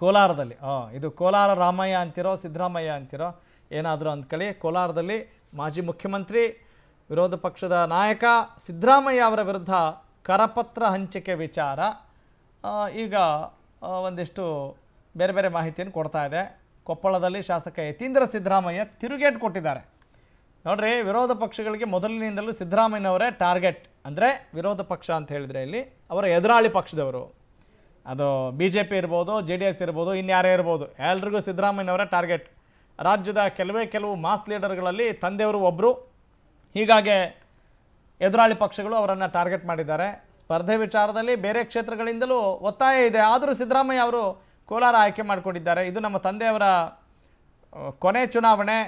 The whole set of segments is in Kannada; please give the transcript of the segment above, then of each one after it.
ಕೋಲಾರದಲ್ಲಿ ಹಾಂ ಇದು ಕೋಲಾರ ರಾಮಯ್ಯ ಅಂತಿರೋ ಸಿದ್ದರಾಮಯ್ಯ ಅಂತಿರೋ ಏನಾದರೂ ಅಂದ್ಕೊಳ್ಳಿ ಕೋಲಾರದಲ್ಲಿ ಮಾಜಿ ಮುಖ್ಯಮಂತ್ರಿ ವಿರೋಧ ಪಕ್ಷದ ನಾಯಕ ಸಿದ್ದರಾಮಯ್ಯ ಅವರ ವಿರುದ್ಧ ಕರಪತ್ರ ಹಂಚಿಕೆ ವಿಚಾರ ಈಗ ಒಂದಿಷ್ಟು ಬೇರೆ ಬೇರೆ ಮಾಹಿತಿಯನ್ನು ಕೊಡ್ತಾ ಇದೆ ಕೊಪ್ಪಳದಲ್ಲಿ ಶಾಸಕ ಯತೀಂದ್ರ ಸಿದ್ದರಾಮಯ್ಯ ತಿರುಗೇಟ್ ಕೊಟ್ಟಿದ್ದಾರೆ ನೋಡಿರಿ ವಿರೋಧ ಪಕ್ಷಗಳಿಗೆ ಮೊದಲಿನಿಂದಲೂ ಸಿದ್ದರಾಮಯ್ಯನವರೇ ಟಾರ್ಗೆಟ್ ಅಂದರೆ ವಿರೋಧ ಪಕ್ಷ ಅಂತ ಹೇಳಿದರೆ ಇಲ್ಲಿ ಅವರ ಎದುರಾಳಿ ಪಕ್ಷದವರು ಅದು ಬಿ ಜೆ ಪಿ ಇರ್ಬೋದು ಜೆ ಡಿ ಎಸ್ ಇರ್ಬೋದು ಇನ್ಯಾರೇ ಇರ್ಬೋದು ಎಲ್ರಿಗೂ ಸಿದ್ದರಾಮಯ್ಯನವರ ಟಾರ್ಗೆಟ್ ರಾಜ್ಯದ ಕೆಲವೇ ಕೆಲವು ಮಾಸ್ ಲೀಡರ್ಗಳಲ್ಲಿ ತಂದೆಯವರು ಒಬ್ಬರು ಹೀಗಾಗಿ ಎದುರಾಳಿ ಪಕ್ಷಗಳು ಅವರನ್ನು ಟಾರ್ಗೆಟ್ ಮಾಡಿದ್ದಾರೆ ಸ್ಪರ್ಧೆ ವಿಚಾರದಲ್ಲಿ ಬೇರೆ ಕ್ಷೇತ್ರಗಳಿಂದಲೂ ಒತ್ತಾಯ ಇದೆ ಆದರೂ ಸಿದ್ದರಾಮಯ್ಯ ಅವರು ಕೋಲಾರ ಆಯ್ಕೆ ಮಾಡಿಕೊಂಡಿದ್ದಾರೆ ಇದು ನಮ್ಮ ತಂದೆಯವರ ಕೊನೆ ಚುನಾವಣೆ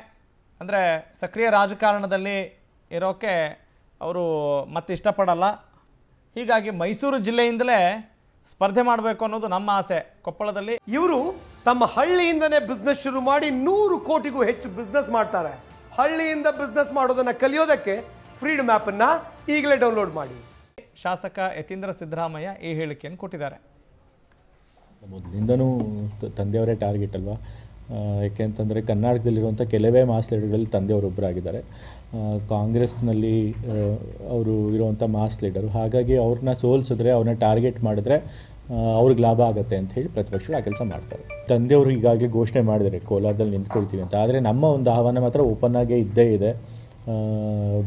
ಅಂದರೆ ಸಕ್ರಿಯ ರಾಜಕಾರಣದಲ್ಲಿ ಇರೋಕ್ಕೆ ಅವರು ಮತ್ತೆ ಇಷ್ಟಪಡಲ್ಲ ಹೀಗಾಗಿ ಮೈಸೂರು ಜಿಲ್ಲೆಯಿಂದಲೇ ಸ್ಪರ್ಧೆ ಮಾಡಬೇಕು ಅನ್ನೋದು ನಮ್ಮ ಆಸೆ ಕೊಪ್ಪಳದಲ್ಲಿ ಇವರು ತಮ್ಮ ಹಳ್ಳಿಯಿಂದನೇ ಬಿಸ್ನೆಸ್ ಶುರು ಮಾಡಿ ನೂರು ಕೋಟಿಗೂ ಹೆಚ್ಚು ಬಿಸ್ನೆಸ್ ಮಾಡ್ತಾರೆ ಹಳ್ಳಿಯಿಂದ ಬಿಸ್ನೆಸ್ ಮಾಡೋದನ್ನು ಕಲಿಯೋದಕ್ಕೆ ಫ್ರೀಡಮ್ ಆ್ಯಪನ್ನು ಈಗಲೇ ಡೌನ್ಲೋಡ್ ಮಾಡಿ ಶಾಸಕ ಯತೀಂದ್ರ ಸಿದ್ದರಾಮಯ್ಯ ಈ ಹೇಳಿಕೆಯನ್ನು ಕೊಟ್ಟಿದ್ದಾರೆ ಮೊದಲಿಂದನೂ ತಂದೆಯವರೇ ಟಾರ್ಗೆಟ್ ಅಲ್ವಾ ಯಾಕೆಂತಂದರೆ ಅಂತಂದರೆ ಕರ್ನಾಟಕದಲ್ಲಿರುವಂಥ ಕೆಲವೇ ಮಾಸ್ ಲೀಡರ್ಗಳಲ್ಲಿ ತಂದೆಯವರೊಬ್ಬರಾಗಿದ್ದಾರೆ ಕಾಂಗ್ರೆಸ್ನಲ್ಲಿ ಅವರು ಇರುವಂಥ ಮಾಸ್ ಲೀಡರು ಹಾಗಾಗಿ ಅವ್ರನ್ನ ಸೋಲಿಸಿದ್ರೆ ಅವ್ರನ್ನ ಟಾರ್ಗೆಟ್ ಮಾಡಿದ್ರೆ ಅವ್ರಿಗೆ ಲಾಭ ಆಗುತ್ತೆ ಅಂತ ಹೇಳಿ ಪ್ರತಿಪಕ್ಷಗಳು ಆ ಕೆಲಸ ಮಾಡ್ತಾರೆ ತಂದೆಯವರು ಈಗಾಗಲೇ ಘೋಷಣೆ ಮಾಡಿದರೆ ಕೋಲಾರದಲ್ಲಿ ನಿಂತ್ಕೊಳ್ತೀವಿ ಅಂತ ಆದರೆ ನಮ್ಮ ಒಂದು ಆಹ್ವಾನ ಮಾತ್ರ ಓಪನ್ ಆಗೇ ಇದ್ದೇ ಇದೆ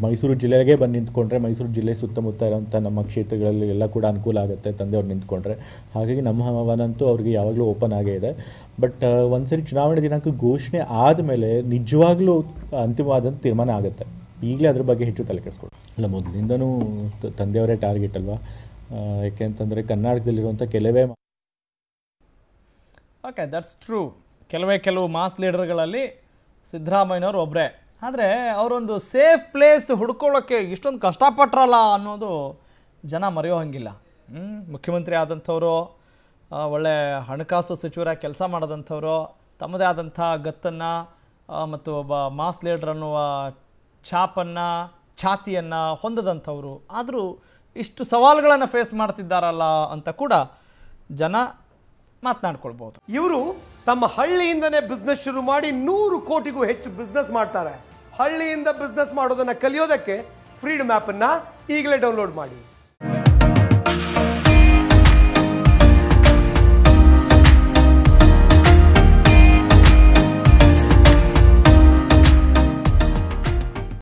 ಮೈಸೂರು ಜಿಲ್ಲೆಗೆ ಬಂದು ನಿಂತ್ಕೊಂಡ್ರೆ ಮೈಸೂರು ಜಿಲ್ಲೆ ಸುತ್ತಮುತ್ತ ಇರೋಂಥ ನಮ್ಮ ಕ್ಷೇತ್ರಗಳಲ್ಲಿ ಎಲ್ಲ ಕೂಡ ಅನುಕೂಲ ಆಗುತ್ತೆ ತಂದೆಯವ್ರು ನಿಂತ್ಕೊಂಡ್ರೆ ಹಾಗಾಗಿ ನಮ್ಮ ಹವಾನಂತೂ ಅವ್ರಿಗೆ ಯಾವಾಗಲೂ ಓಪನ್ ಆಗೇ ಇದೆ ಬಟ್ ಒಂದು ಸರಿ ಚುನಾವಣೆ ದಿನಾಂಕ ಘೋಷಣೆ ಆದಮೇಲೆ ನಿಜವಾಗ್ಲೂ ಅಂತಿಮವಾದಂಥ ತೀರ್ಮಾನ ಆಗುತ್ತೆ ಈಗಲೇ ಅದ್ರ ಬಗ್ಗೆ ಹೆಚ್ಚು ತಲೆ ಕೆಡಿಸ್ಕೊಡು ಅಲ್ಲ ಮೊದಲಿಂದನೂ ತಂದೆಯವರೇ ಟಾರ್ಗೆಟ್ ಅಲ್ವಾ ಯಾಕೆಂತಂದರೆ ಕರ್ನಾಟಕದಲ್ಲಿರುವಂಥ ಕೆಲವೇ ಓಕೆ ದಟ್ಸ್ ಟ್ರೂ ಕೆಲವೇ ಕೆಲವು ಮಾಸ್ ಲೀಡರ್ಗಳಲ್ಲಿ ಸಿದ್ದರಾಮಯ್ಯನವರು ಒಬ್ಬರೇ ಆದರೆ ಅವರೊಂದು ಸೇಫ್ ಪ್ಲೇಸ್ ಹುಡ್ಕೊಳ್ಳೋಕ್ಕೆ ಇಷ್ಟೊಂದು ಕಷ್ಟಪಟ್ರಲ್ಲ ಅನ್ನೋದು ಜನ ಮರೆಯೋ ಹ್ಞೂ ಮುಖ್ಯಮಂತ್ರಿ ಆದಂಥವರು ಒಳ್ಳೆ ಹಣಕಾಸು ಸಚಿವರಾಗಿ ಕೆಲಸ ಮಾಡದಂಥವರು ತಮ್ಮದೇ ಆದಂಥ ಗತ್ತನ್ನು ಮತ್ತು ಒಬ್ಬ ಮಾಸ್ ಲೀಡರ್ ಅನ್ನುವ ಛಾಪನ್ನು ಛಾತಿಯನ್ನು ಹೊಂದದಂಥವರು ಆದರೂ ಇಷ್ಟು ಸವಾಲುಗಳನ್ನು ಫೇಸ್ ಮಾಡ್ತಿದ್ದಾರಲ್ಲ ಅಂತ ಕೂಡ ಜನ ಮಾತನಾಡ್ಕೊಳ್ಬೋದು ಇವರು ತಮ್ಮ ಹಳ್ಳಿಯಿಂದನೇ ಬಿಸ್ನೆಸ್ ಶುರು ಮಾಡಿ ನೂರು ಕೋಟಿಗೂ ಹೆಚ್ಚು ಬಿಸ್ನೆಸ್ ಮಾಡ್ತಾರೆ ಹಳ್ಳಿಯಿಂದ ಬಿಸ್ನೆಸ್ ಮಾಡೋದನ್ನು ಕಲಿಯೋದಕ್ಕೆ ಫ್ರೀಡಮ್ ಆ್ಯಪನ್ನು ಈಗಲೇ ಡೌನ್ಲೋಡ್ ಮಾಡಿ